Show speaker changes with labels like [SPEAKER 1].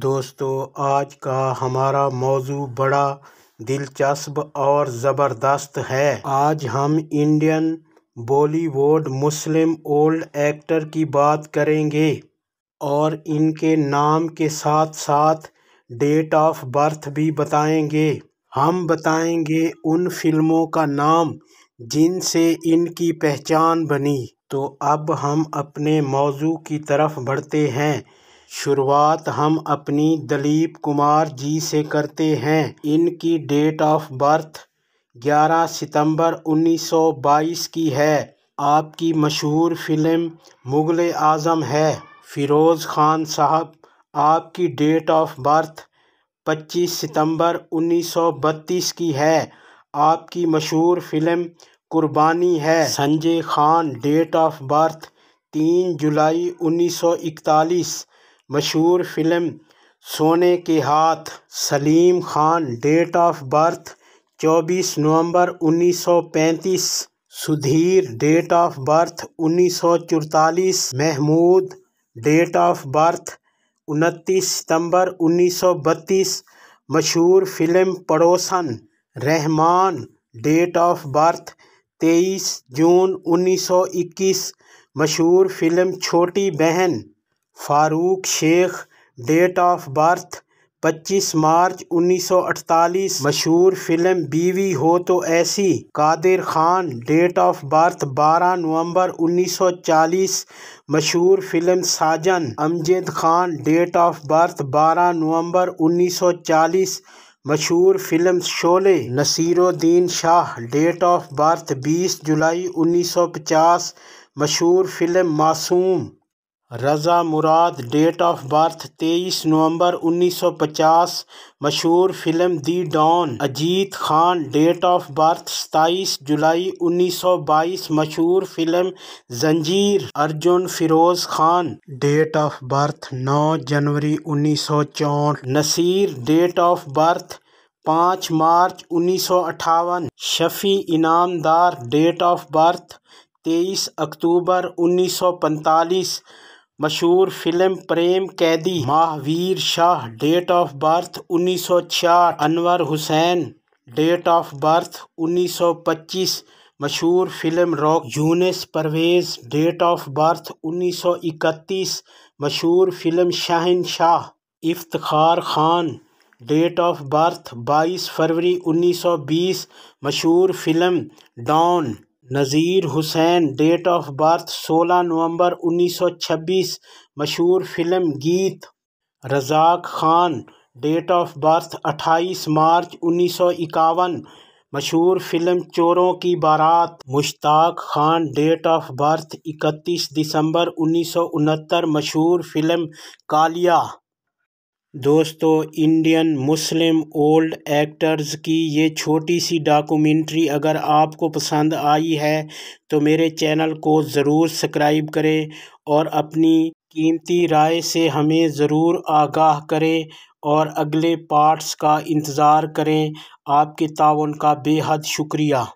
[SPEAKER 1] दोस्तों आज का हमारा मौजू बड़ा दिलचस्प और ज़बरदस्त है आज हम इंडियन बॉलीवुड मुस्लिम ओल्ड एक्टर की बात करेंगे और इनके नाम के साथ साथ डेट ऑफ बर्थ भी बताएंगे हम बताएंगे उन फिल्मों का नाम जिनसे इनकी पहचान बनी तो अब हम अपने मौजू की तरफ बढ़ते हैं शुरुआत हम अपनी दलीप कुमार जी से करते हैं इनकी डेट ऑफ बर्थ 11 सितंबर 1922 की है आपकी मशहूर फिल्म मुग़ल आज़म है फ़िरोज़ ख़ान साहब आपकी डेट ऑफ बर्थ 25 सितंबर 1932 की है आपकी मशहूर फिल्म कुर्बानी है Sanjay Khan date of birth तीन जुलाई 1941 मशहूर film Sone Ke Haath Salim Khan date of birth चौबीस नवंबर उन्नीस सौ पैंतीस सुधीर डेट ऑफ़ बर्थ उन्नीस सौ महमूद डेट ऑफ़ बर्थ उनतीस सितंबर उन्नीस सौ बत्तीस मशहूर फ़िल्म पड़ोसन रहमान डेट ऑफ़ बर्थ तेईस जून उन्नीस सौ इक्कीस मशहूर film Chhoti Behen Farooq Shaikh date of birth पच्चीस मार्च उन्नीस सौ मशहूर फ़िल्म बीवी Ho To Aisi Kader Khan date of birth बारह नवंबर उन्नीस सौ चालीस मशहूर film Saajan Amjad Khan date of birth बारह नवंबर उन्नीस सौ चालीस मशहूर film Sholay Naseeruddin Shah date of birth बीस जुलाई उन्नीस सौ पचास मशहूर film Masoom Raza Murad date of birth तेईस नवंबर 1950 मशहूर film the Don Ajit Khan date of birth सताईस जुलाई 1922 मशहूर film Zanjeer Arjun Feroz Khan date of birth 9 जनवरी उन्नीस नसीर डेट ऑफ बर्थ पाँच मार्च उन्नीस Shafi Inamdar date of birth तेईस अक्टूबर उन्नीस मशहूर film Prem Qaidi Mahavir Shah date of birth उन्नीस सौ Anwar Hussain date of birth उन्नीस सौ पच्चीस मशहूर film Rock Yunus Parvez date of birth उन्नीस सौ इकतीस मशहूर film Shaheen Shah Iftekhar Khan date of birth बाईस फरवरी उन्नीस सौ बीस मशहूर film Don Nazir Hussain date of birth 16 नवंबर 1926 मशहूर film Geet Razak Khan date of birth 28 मार्च उन्नीस सौ इक्यावन मशहूर फिल्म चोरों की बारात Mushtaq Khan date of birth 31 दिसंबर उन्नीस सौ उनहत्तर मशहूर फिल्म कालिया दोस्तों इंडियन मुस्लिम ओल्ड एक्टर्स की ये छोटी सी डॉक्यूमेंट्री अगर आपको पसंद आई है तो मेरे चैनल को ज़रूर सब्सक्राइब करें और अपनी कीमती राय से हमें ज़रूर आगाह करें और अगले पार्ट्स का इंतज़ार करें आपके ताउन का बेहद शुक्रिया